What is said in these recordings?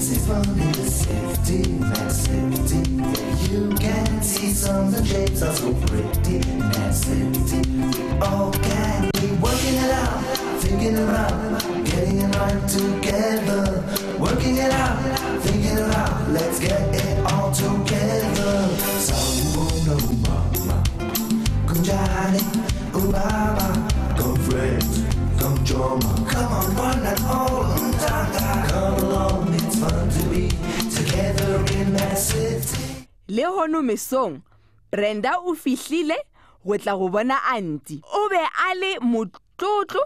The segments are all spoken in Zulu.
This is only the safety, that safety. you can see some of the shapes are so pretty Massivity, we all can be working it out Thinking around, getting it right together Working it out, thinking it out Let's get it all together Sawubona umama Kunjani ubaba Come friends, come drama Come on, le hono mesong Brenda o fihlile go tla go bona anti o be a le motlotlo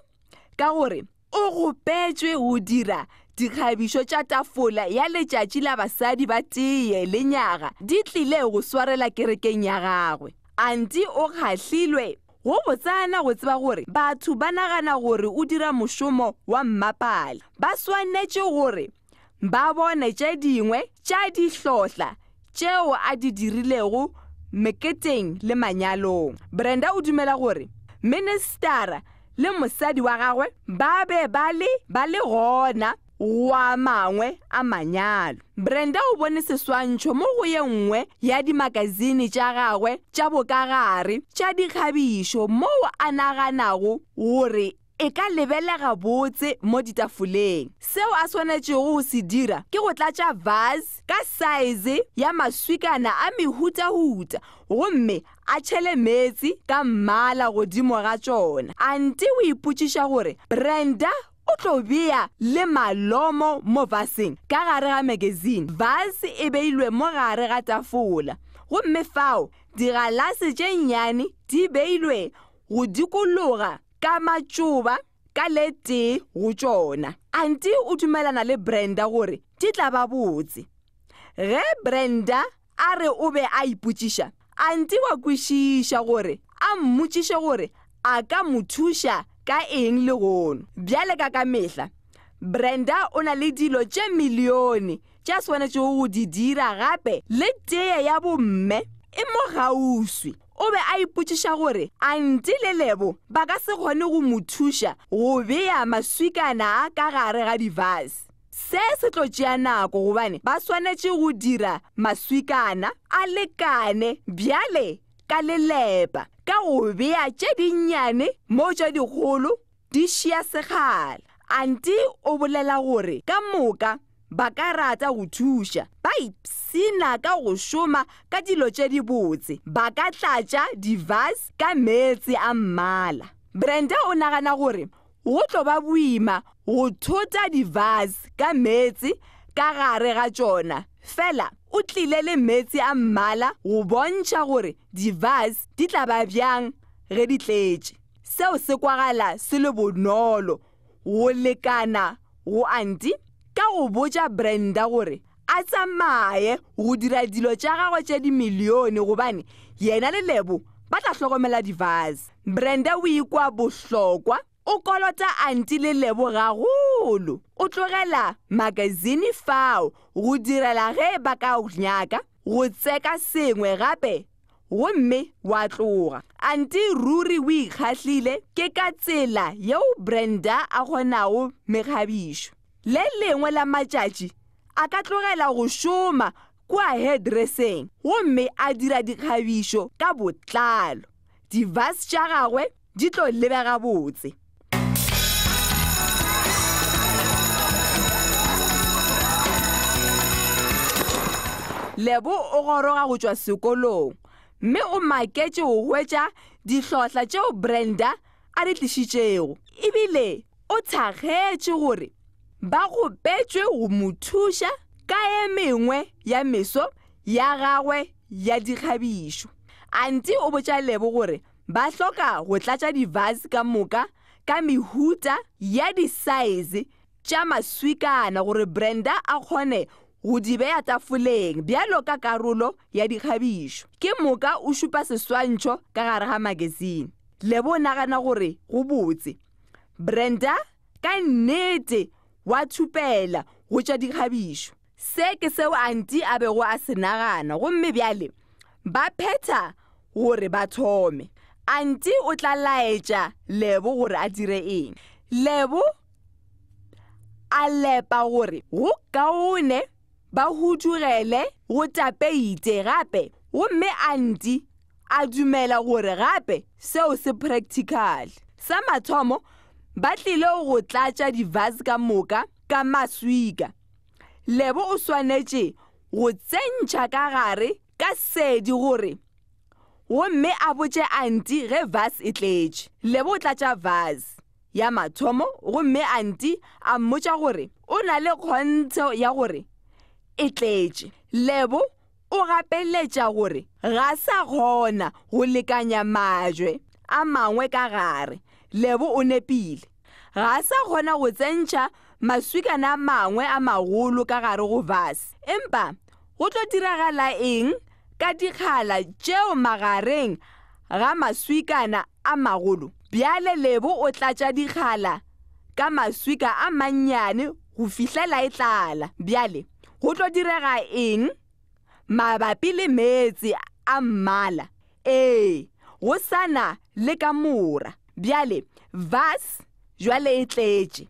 ka gore o gopetswe go dira dikgabišo tša tafola ya letšatši la basadi ba teye le nyaga di tlile go swarela kerekeng ya gagwe anti o kgahlilwe go botsana go tseba gore batho ba nagana gore o dira mošomo wa mmapala ba swanetše gore ba bone tše dingwe tša dihlotla tšeo a di dirilego meketeng le manyalong brenda o dumela gore ministera le mosadi wa gagwe ba be ba le ba le gona wa mangwe a manyalo brenda o bone seswantšho mo go ye nngwe ya dimakasine tša gagwe tša bokagare tša dikgabišo moo a naganago gore e ka lebelega botse mo ditafoleng seo a tshwanetsego go se dira ke go tlatsa vas ka saize ya maswikana a mehutahuta gomme a tšhele metsi ka mmala godimo ga tšona ante o ipotšiša gore brenda o tlo bea le malomo mo vaseng ka gare ga magazine vas e beilwe mo gare ga tafola gomme fao digalase tše nnyane di beilwe go dikologa kamatshuba ka leti go tšona anti o dumelana le brenda gore di tla ba botse ge brenda a re o be a ipotšiša anti wa kwešiša gore a mmotšiše gore a ka mo thuša ka eng le gono bjale ka ka mehla brenda o na le dilo tše milione tša swanetšego go di dira gape le tee ya bomme e mo gauswi o be a ipotšiša gore anti le lebo ba ka se kgone go mo thuša go bea maswikana a ka gare ga divase se se tlo tšea nako gobane ba swanetše go dira maswikana a lekane bjale ka lelepa ka go bea tše dinnyane moo tša dikgolo di šia sekgala anti o bolela gore ka moka ba ka rata go thuša ba ipsina ka go šoma ka dilo tše di botse ba ka tlatša divase ka meetse a mmala brenda o nagana gore go tlo ba boima go thota divase ka meetse ka gare ga tšona fela o tlile le meetse a mmala go bontšha gore divase di tla ba bjang ge di tletše seo se kwagala se le bonolo go lekana go anti ka go botša brenda gore a tsamaye go dira dilo tša gagwe tše dimilione gobane yena le lebo ba tla hlokomela divase brenda o ikwa bohlokwa o kolota anti le lebo gagolo o tlogela magazine fao go direla ge ba ka nyaka go tseka sengwe gape gomme wa tloga anti ruri o ikgatlhile ke ka tsela yeo brenda a kgonago mekgabišo le lengwe la matšatši a ka tlogela go šoma kwa headreseng gomme a dira dikgabišo ka botlalo divase tša gagwe di tlo lebega botse lebo o goroga go tšwa sekolong mme o maketše go hwetša dihlotlha tšeo brenda a di tlišitšego ebile o thakgetše gore ba go petswe go mo thuša ka e mengwe ya meso ya gagwe ya dikgabišo anti o botša lebo gore ba tlhoka go tlatša divase ka moka ka mehuta ya disaize tša maswikana gore brenda a kgone go di beya tafoleng bjalo ka karolo ya dikgabišo ke moka o šupa seswantšho ka gare ga makesine lebo o nagana gore go botse brenda ka nnete wa thupela go tša dikgabišo se ke seo anti a bego a se nagana gomme bjale ba phetha gore ba thome anti o tla laetša lebo gore a dire eng lebo a lepa gore go kaone ba hudugele go tapeite gape gomme anti a dumela gore gape seo se practical sa mathomo ba tlile go tlatša di-vas ka moka ka maswika lebo o swanetše go tsentšha ka gare ka sedi gore gomme a botše anti ge vas e tletše lebo o tlatša vas ya mathomo gomme anti a mmotša gore o na le kgontsho ya gore e tletše lebo o gapeletša gore ga sa kgona go lekanya majwe a mangwe ka gare lebo o nepile ga sa kgona go tsentšha maswikana a mangwe a magolo ka gare go vase empa go tlo diragala eng ka dikgala tšeo magareng ga maswikana a magolo bjale lebo o tlatša dikgala ka maswika a mannyane go fihlela e tlala bjale go tlo direga eng mabapi le meetse a mmala ee go sana le ka mora bjale vas jwale e tletše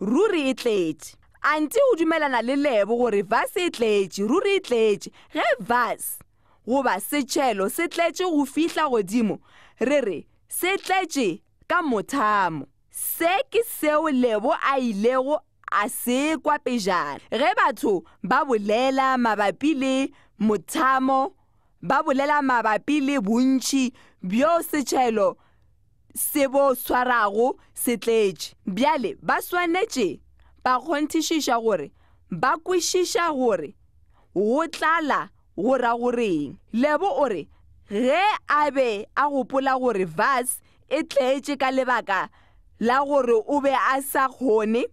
ruri e tletše anti o dumelana le lebo gore vas e tletše ruri e tletše ge vas goba setšhelo se tletše go fihla godimo re re se tletše ka mothamo se ke seo lebo a ilego a se kwa pejana ge batho ba bolela mabapi le mothamo ba bolela mabapi le bontši bjo setšhelo se bo swarago setletse bjale ba swanetse ba khontishisha gore ba kwishisha gore go tlala go ra goreng lebo ore ge a be a gopola gore vas e tletse ka lebaka la gore o be a sa kgone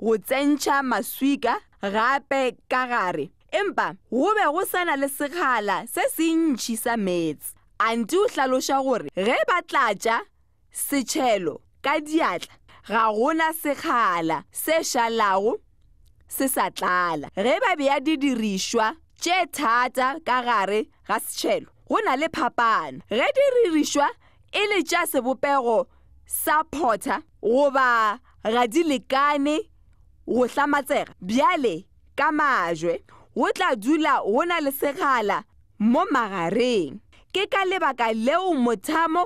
go tsentšha maswika gape ka gare empa go be go sa na le sekgala se se ntšhi sa metsi anti o tlhaloša gore ge ba tlatša setšhelo ka diatla ga gona sekgala se šalago se sa tlala ge ba bea didirišwa tše thata ka gare ga setšhelo go na le phapano ge didirišwa e le tša sebopego sa photha goba ga di lekane go hlamatsega bjale ka majwe go tla dula go na le sekgala mo magareng ke ka lebaka leo mothamo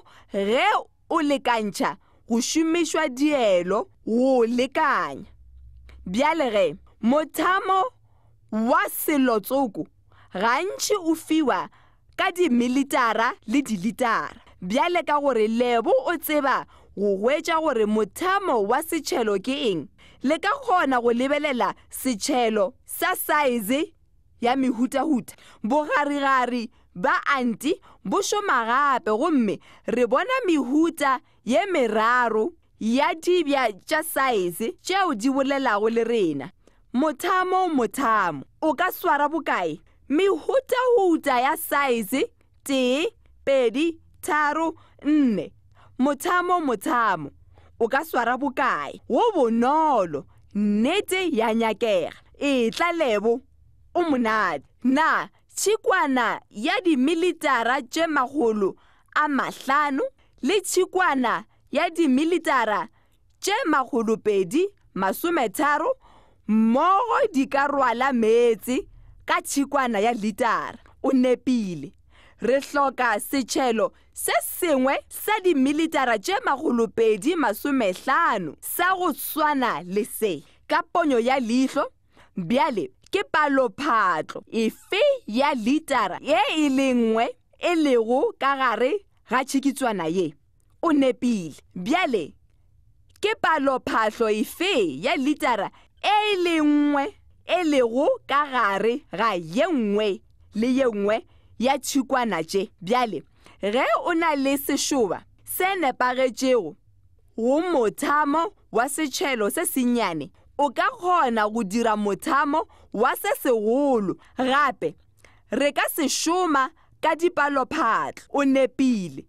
ge o lekantšha go šomišwa dielo go lekanya bjale ge mothamo wa selotsoko gantši o fiwa ka dimilitara le dilitara bjale ka gore lebo o tseba go hwetša gore mothamo wa setšhelo ke eng le ka kgona go lebelela setšhelo sa saize ya mehutahuta bogarigari ba anti bošoma gape gomme re bona mehuta ye meraro ya dibja tša saese tšeo di bolelago le rena mothamo mothamo o ka swara bokae mehutahuta ya saese tee pedi tharo nne mothamo mothamo o ka swara bokae wo bonolo nnete ya nyakega e tla lebo o monate na tshikwana ya dimilitara tše magolo a mahlano le tshikwana ya dimilitara tše magolopedi masometharo mmogo di ka rwala metse ka tshikwana ya litara o nepile re hloka setšhelo se sengwe sa dimilitara tše magolopedi masometlano sa go swana le se ka ponyo ya leihlo bjale ke palophatlo efe ya litara ye e le nngwe e lego ka gare ga tšhikitswana ye o nepile bjale ke palophatlo efe ya litara e, e le nngwe e lego ka gare ga ye nngwe le ye nngwe ya tšhikwana tše bjale ge o na le sešoba se nepagetšego go mothamo wa setšhelo se sennyane o ka kgona go dira mothamo wa se segolo gape re ka se šoma ka dipalophatlo o nepile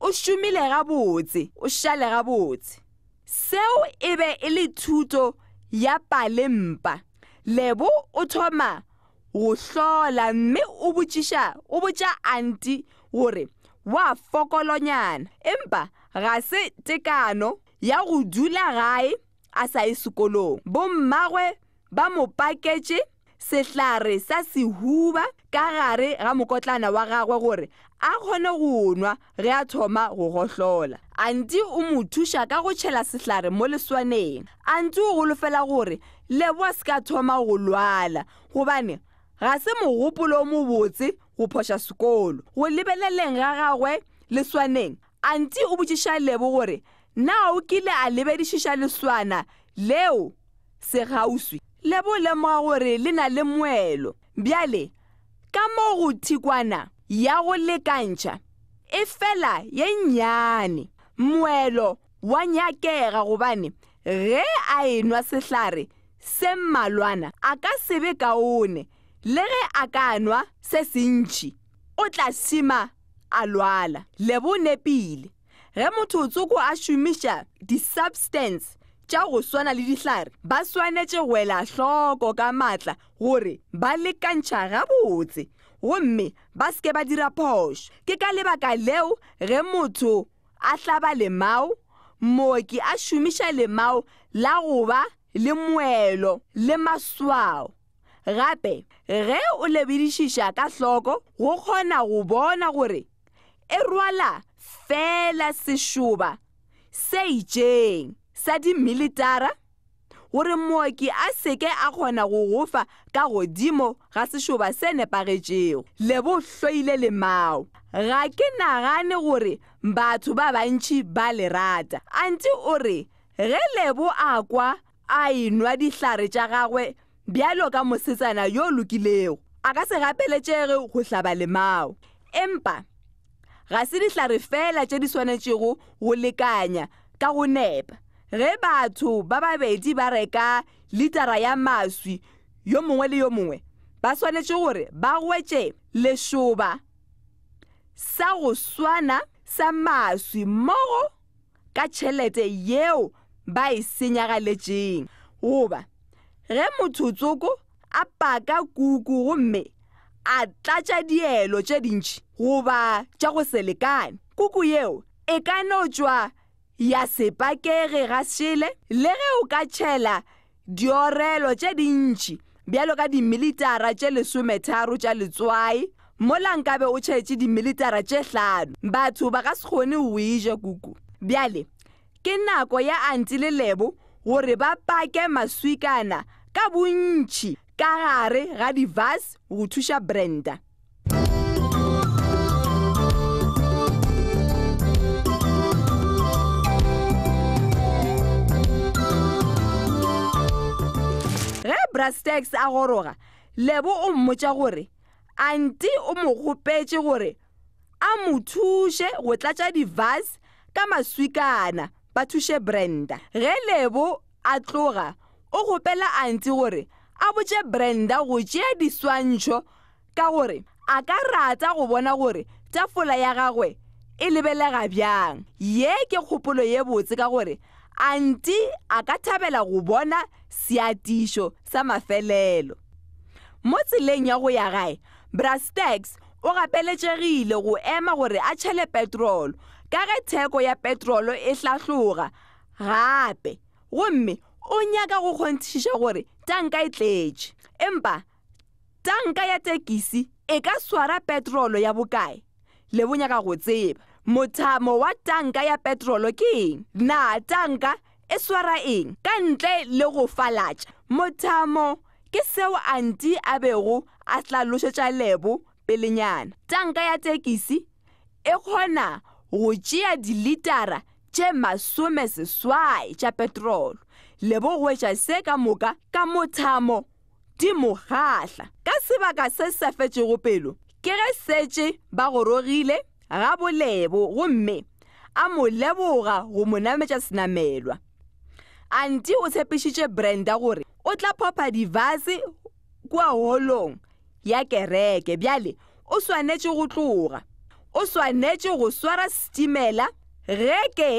o šomile gabotse o šale gabotse seo e be e le thuto ya palempa lebo o thoma go hlola mme o botšiša o botša anti gore wa fokolonyana empa ga se tekano ya go dula gae a sa ye sekolong bommagwe ba mo paketse sehlare sa sehuba ka gare ga mokotlana wa gagwe gore a kgone go nwa ge a thoma go gohlola anti o mo thuša ka go tšhela sehlare mo leswaneng anti o golofela gore leboa se ka thoma go lwala gobane ga se mogopolo o mobotse go phoša sekolo go lebeleleng ga gagwe leswaneng anti o botšiša lebo gore na o kile a lebedišiša leswana leo segauswi le bo lemoga gore le na le moelo bjale ka mo go thikwana ya go lekantšha e fela ye nnyane moelo wa nyakega gobane ge a enwa sehlare se mmalwana a ka se be kaone le ge a ka nwa se sentšhi o tla sima a lwala lebo nepile ge motho o tsoko a šomiša di-substance tša go swana le dihlare ba swanetše go ela hloko ka maatla gore ba lekantšha gabotse gomme ba seke ba dira phošo ke ka lebaka leo ge motho a hlaba lemao mooki a šomiša lemao la goba le moelo le maswao gape ge o lebedišiša ka hloko go kgona go bona gore e rwala fela sešoba se itšeng sa dimilitara gore mooki a seke a kgona go gofa ka godimo ga sešoba se nepagetšego le bo tloile lemao ga ke nagane gore batho ba bantši ba lerata anti o re ge lebo a kwa a enwa ditlhare tša gagwe bjalo ka mosetsana yo lokilego a ka se gapeletšege go tlhaba lemao empa ga se ditlhare fela tše di swanetšego go lekanya ka go nepa ge batho ba babedi ba reka litara ya maswi yo mongwe le yo mongwe ba swanetše gore ba gwetše lešoba sa go swana sa maswi mmogo ka tšhelete yeo ba e senyagaletšeng goba ge mothotsoko a paka kuku gomme a tlatša dielo tše dintšhi goba tša go selekane kuku yeo e ka no tšwa ya sepakege ga šele le ge o ka tšhela diorelo tše dintši bjalo ka dimilitara tše lesometharo tša letswai mola nkabe o tšhetše dimilitara tše hlano batho ba ka se kgone o e je kuku bjale ke nako ya anti le lebo gore ba pake maswikana ka bontši ka gare ga divas go thuša brenda Rustex a goroga lebo o mmotša gore anti o mo gopetše gore a mo thuše go tlatša di-vas ka maswikana ba thuše brenda ge lebo a tloga o gopela anti gore a botše brenda go tšea diswantšho ka gore a ka rata go bona gore tafola ya gagwe e lebelega bjang ye ke kgopolo ye botse ka gore anti a ka thabela go bona seatišo sa mafelelo mo tseleng ya go ya gae brastex o gapeletšegile go ema gore a tšhele petrolo ka ge theko ya petrolo e hlahloga gape gomme o nyaka go kgonthiša gore tanka e tletše empa tanka ya tekisi e ka swara petrolo ya bokae le bonyaka go tseba mothamo wa tanka ya petrolo ke eng na tanka e swara eng ka ntle le go falatša mothamo ke seo anti a bego a tlalošetša lebo pelenyana tanka ya tekisi e kgona go tšea dilitara tše masome seswai tša petrolo lebo goetša se ka moka ka mothamo di mogahla ka sebaka se sa fetšego pelo ke ge setše ba gorogile ga bolebo gomme a mo leboga go mo nametša senamelwa anti o tshepišitše brenda gore o tla phopha divase kua holong ya kereke bjale o swanetše go tloga o swanetše go swara setimela ge ke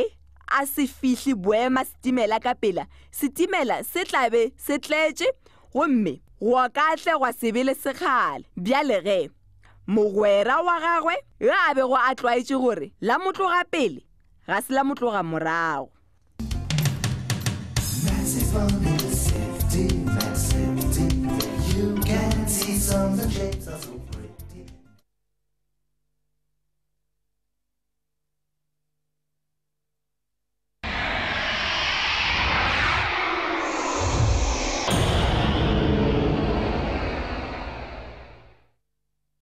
a se fihle boema setimela ka pela setimela se tlabe se tletše gomme go katle gwa se be le sekgale bjale ge mogwera wa gagwe yo a bego a tlwaetse gore la motloga pele ga se la motloga morago Merci,